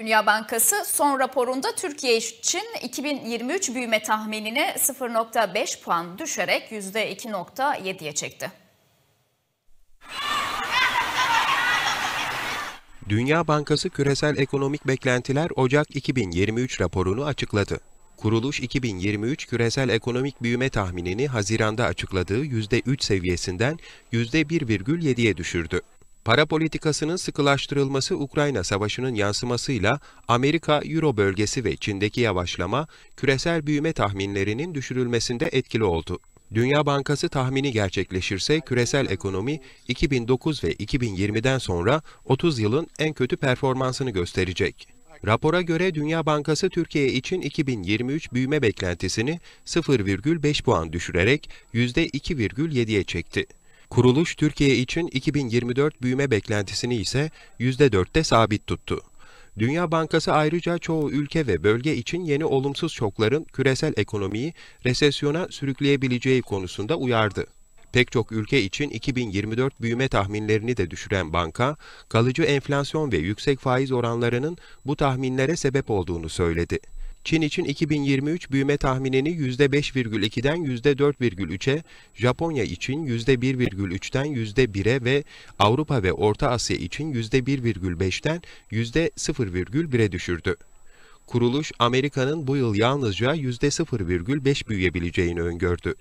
Dünya Bankası son raporunda Türkiye için 2023 büyüme tahminini 0.5 puan düşerek %2.7'ye çekti. Dünya Bankası Küresel Ekonomik Beklentiler Ocak 2023 raporunu açıkladı. Kuruluş 2023 küresel ekonomik büyüme tahminini Haziran'da açıkladığı %3 seviyesinden %1,7'ye düşürdü. Para politikasının sıkılaştırılması Ukrayna Savaşı'nın yansımasıyla Amerika, Euro bölgesi ve Çin'deki yavaşlama, küresel büyüme tahminlerinin düşürülmesinde etkili oldu. Dünya Bankası tahmini gerçekleşirse küresel ekonomi 2009 ve 2020'den sonra 30 yılın en kötü performansını gösterecek. Rapora göre Dünya Bankası Türkiye için 2023 büyüme beklentisini 0,5 puan düşürerek %2,7'ye çekti. Kuruluş Türkiye için 2024 büyüme beklentisini ise %4'te sabit tuttu. Dünya Bankası ayrıca çoğu ülke ve bölge için yeni olumsuz şokların küresel ekonomiyi resesyona sürükleyebileceği konusunda uyardı. Pek çok ülke için 2024 büyüme tahminlerini de düşüren banka, kalıcı enflasyon ve yüksek faiz oranlarının bu tahminlere sebep olduğunu söyledi. Çin için 2023 büyüme tahminini %5,2'den %4,3'e, Japonya için %1,3'ten %1'e ve Avrupa ve Orta Asya için %1,5'ten %0,1'e düşürdü. Kuruluş, Amerika'nın bu yıl yalnızca %0,5 büyüyebileceğini öngördü.